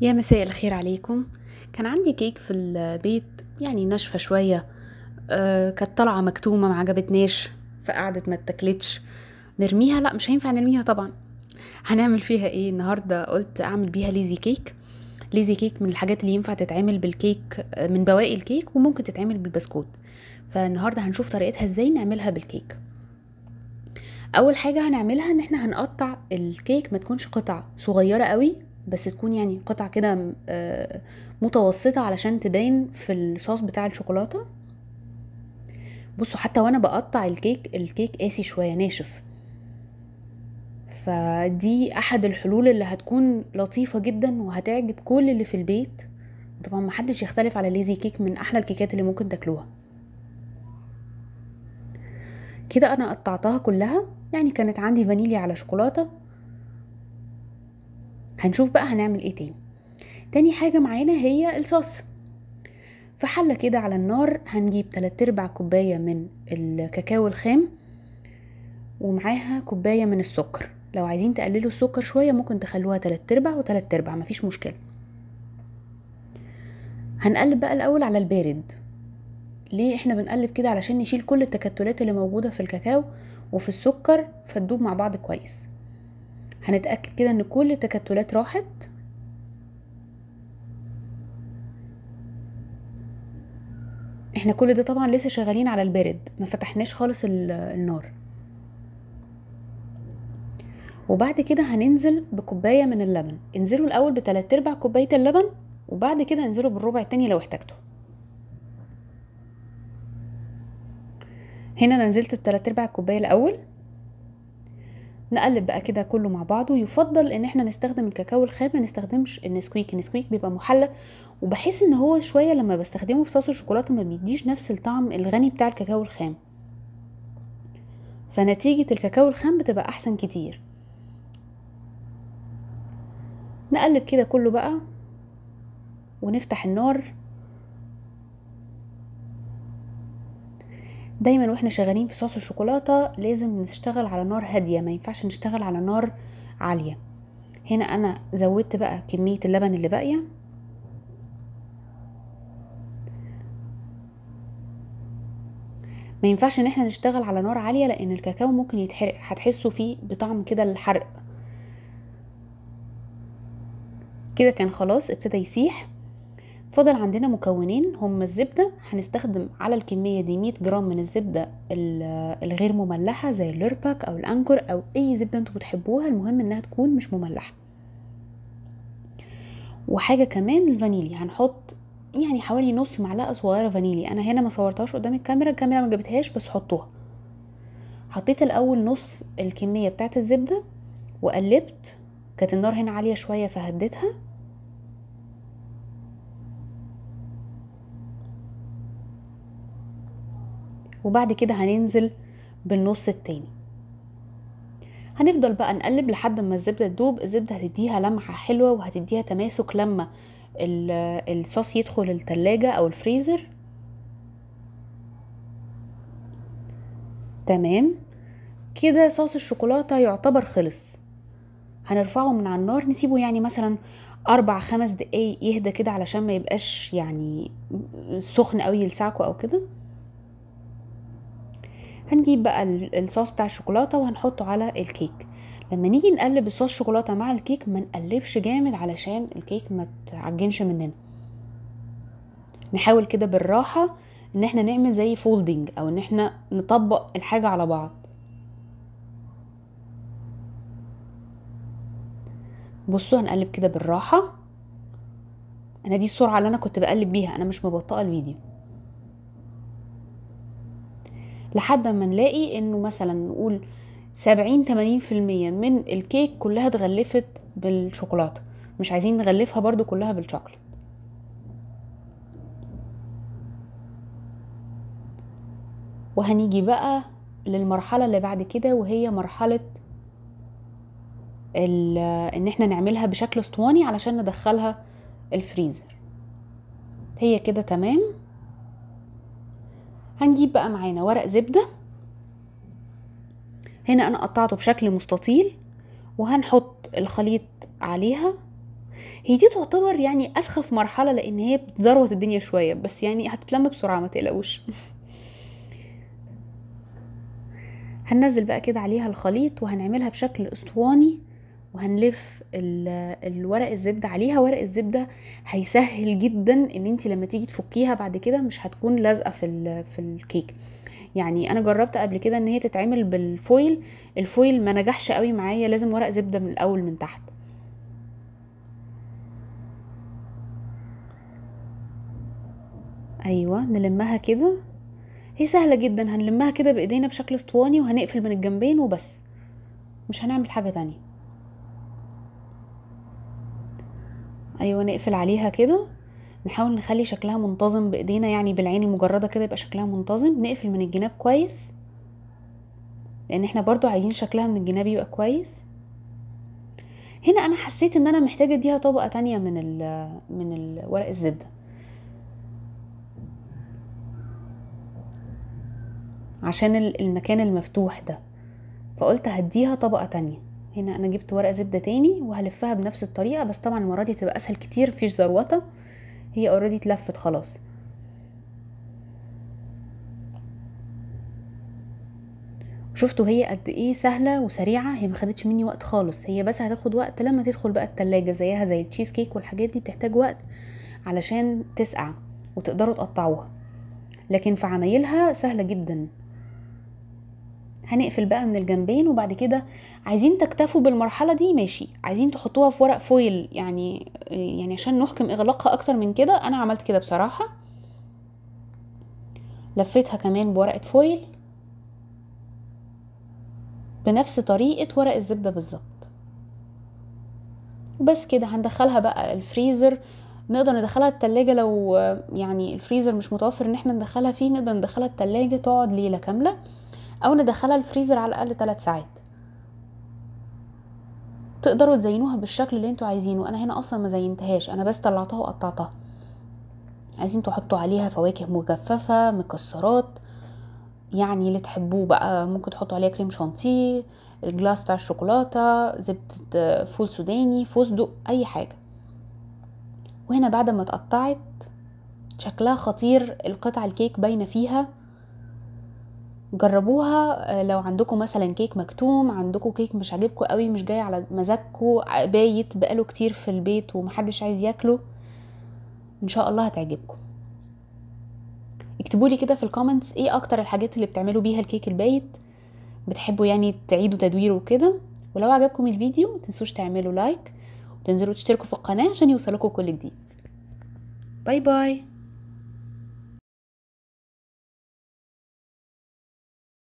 يا مساء الخير عليكم كان عندي كيك في البيت يعني ناشفة شوية أه كانت طالعة مكتومة ما عجبتناش فقعدت ما اتاكلتش نرميها لا مش هينفع نرميها طبعا هنعمل فيها ايه النهاردة قلت اعمل بيها ليزي كيك ليزي كيك من الحاجات اللي ينفع تتعمل بالكيك آه، من بواقي الكيك وممكن تتعمل بالبسكوت فالنهاردة هنشوف طريقتها ازاي نعملها بالكيك اول حاجة هنعملها ان احنا هنقطع الكيك ما تكونش قطع صغيرة قوي بس تكون يعني قطع كده آه، متوسطة علشان تبان في الصوص بتاع الشوكولاتة بصوا حتى وانا بقطع الكيك الكيك قاسي شوية ناشف فدي احد الحلول اللي هتكون لطيفة جدا وهتعجب كل اللي في البيت طبعا محدش يختلف على ليزي كيك من احلى الكيكات اللي ممكن تاكلوها كده انا قطعتها كلها يعني كانت عندي فانيليا على شوكولاته هنشوف بقى هنعمل ايه تاني تاني حاجة معانا هي الصوص في حلة كده على النار هنجيب تلات ارباع كوباية من الكاكاو الخام ومعاها كوباية من السكر لو عايزين تقللوا السكر شوية ممكن تخلوها تلات ارباع وتلات ارباع مفيش مشكلة هنقلب بقى الأول على البارد ليه احنا بنقلب كده علشان نشيل كل التكتلات اللي موجودة في الكاكاو وفي السكر فتدوب مع بعض كويس هنتأكد كده ان كل التكتلات راحت احنا كل ده طبعا لسه شغالين على البارد ما فتحناش خالص النار وبعد كده هننزل بكوبايه من اللبن انزلوا الاول بثلاث ارباع كوبايه اللبن وبعد كده انزلوا بالربع التاني لو احتاجته هنا انا نزلت بثلاث ارباع الكوبايه الاول نقلب بقى كده كله مع بعضه يفضل ان احنا نستخدم الكاكاو الخام ما نستخدمش النسكويك النسكويك بيبقى محلى وبحس ان هو شويه لما بستخدمه في صوص الشوكولاته ما بيديش نفس الطعم الغني بتاع الكاكاو الخام فنتيجه الكاكاو الخام بتبقى احسن كتير نقلب كده كله بقى ونفتح النار دايما واحنا شغالين في صوص الشوكولاته لازم نشتغل على نار هاديه ما ينفعش نشتغل على نار عاليه هنا انا زودت بقى كميه اللبن اللي باقيه ما ينفعش ان احنا نشتغل على نار عاليه لان الكاكاو ممكن يتحرق هتحسوا فيه بطعم كده الحرق كده كان خلاص ابتدى يسيح فضل عندنا مكونين هما الزبدة هنستخدم على الكمية دي 100 جرام من الزبدة الغير مملحة زي اللورباك أو الأنكر أو أي زبدة انتوا بتحبوها المهم انها تكون مش مملحة وحاجة كمان الفانيليا هنحط يعني حوالي نص معلقة صغيرة فانيليا أنا هنا ما صورتهاش قدام الكاميرا الكاميرا ما جابتهاش بس حطوها حطيت الأول نص الكمية بتاعت الزبدة وقلبت كانت النار هنا عالية شوية فهديتها وبعد كده هننزل بالنص التاني هنفضل بقى نقلب لحد ما الزبدة تدوب الزبدة هتديها لمعة حلوة وهتديها تماسك لما الصوص يدخل التلاجة او الفريزر تمام كده صوص الشوكولاتة يعتبر خلص هنرفعه من على النار نسيبه يعني مثلا اربع خمس دقايق يهدى كده علشان ما يبقاش يعني سخن قوي يلسعكوا او كده هنجيب بقى الصوص بتاع الشوكولاته وهنحطه على الكيك لما نيجي نقلب الصوص شوكولاته مع الكيك ما نقلبش جامد علشان الكيك ما تعجنش مننا نحاول كده بالراحه ان احنا نعمل زي فولدنج او ان احنا نطبق الحاجه على بعض بصوا هنقلب كده بالراحه انا دي السرعه اللي انا كنت بقلب بيها انا مش مبطئه الفيديو لحد ما نلاقي انه مثلا نقول سبعين تمانين في المية من الكيك كلها اتغلفت بالشوكولاتة مش عايزين نغلفها برضو كلها بالشوكولاتة وهنيجي بقى للمرحلة اللي بعد كده وهي مرحلة ان احنا نعملها بشكل اسطواني علشان ندخلها الفريزر هي كده تمام هنجيب بقى معانا ورق زبدة هنا انا قطعته بشكل مستطيل وهنحط الخليط عليها هي دي تعتبر يعني اسخف مرحله لان هي بتزروت الدنيا شويه بس يعني هتتلم بسرعه ما تقلقوش هننزل بقى كده عليها الخليط وهنعملها بشكل اسطواني وهنلف الورق الزبدة عليها ورق الزبدة هيسهل جدا ان انت لما تيجي تفكيها بعد كده مش هتكون لازقة في, في الكيك يعني انا جربت قبل كده ان هي تتعمل بالفويل الفويل ما نجحش قوي معايا لازم ورق زبدة من الاول من تحت ايوه نلمها كده هي سهلة جدا هنلمها كده بايدينا بشكل اسطواني وهنقفل من الجنبين وبس مش هنعمل حاجة تانية ايوه نقفل عليها كده نحاول نخلي شكلها منتظم بايدينا يعني بالعين المجرده كده يبقى شكلها منتظم نقفل من الجناب كويس لان احنا برضو عايزين شكلها من الجناب يبقى كويس هنا انا حسيت ان انا محتاجه اديها طبقه تانية من ال من الـ ورق الزبده عشان المكان المفتوح ده فقلت هديها طبقه تانية هنا انا جبت ورق زبده تاني وهلفها بنفس الطريقه بس طبعا المره دي هتبقى اسهل كتير مفيش زروطه هي اوريدي اتلفت خلاص شفتوا هي قد ايه سهله وسريعه هي ما خدتش مني وقت خالص هي بس هتاخد وقت لما تدخل بقى التلاجة زيها زي التشيز كيك والحاجات دي بتحتاج وقت علشان تسقع وتقدروا تقطعوها لكن في عمايلها سهله جدا هنقفل بقى من الجنبين وبعد كده عايزين تكتفوا بالمرحله دي ماشي عايزين تحطوها في ورق فويل يعني يعني عشان نحكم اغلاقها اكتر من كده انا عملت كده بصراحه لفيتها كمان بورقه فويل بنفس طريقه ورق الزبده بالظبط وبس كده هندخلها بقى الفريزر نقدر ندخلها التلاجة لو يعني الفريزر مش متوفر ان احنا ندخلها فيه نقدر ندخلها التلاجة تقعد ليلة كاملة او ندخلها الفريزر على الاقل 3 ساعات تقدروا تزينوها بالشكل اللي انتوا عايزينه انا هنا اصلا ما زينتهاش انا بس طلعتها وقطعتها عايزين تحطوا عليها فواكه مجففه مكسرات يعني اللي تحبوه بقى ممكن تحطوا عليها كريم شانتيه الجلاس بتاع الشوكولاته زبده آه، فول سوداني فستق اي حاجه وهنا بعد ما اتقطعت شكلها خطير القطع الكيك باينه فيها جربوها آه، لو عندكم مثلا كيك مكتوم عندكم كيك مش عاجبكم قوي مش جاي على مزاجكم آه، بايت بقاله كتير في البيت ومحدش عايز ياكله ان شاء الله هتعجبكم اكتبوا لي كده في الكومنتس ايه اكتر الحاجات اللي بتعملوا بيها الكيك البايت بتحبوا يعني تعيدوا تدويره وكده ولو عجبكم الفيديو متنسوش تعملوا لايك وتنزلوا تشتركوا في القناه عشان يوصلكم كل جديد باي باي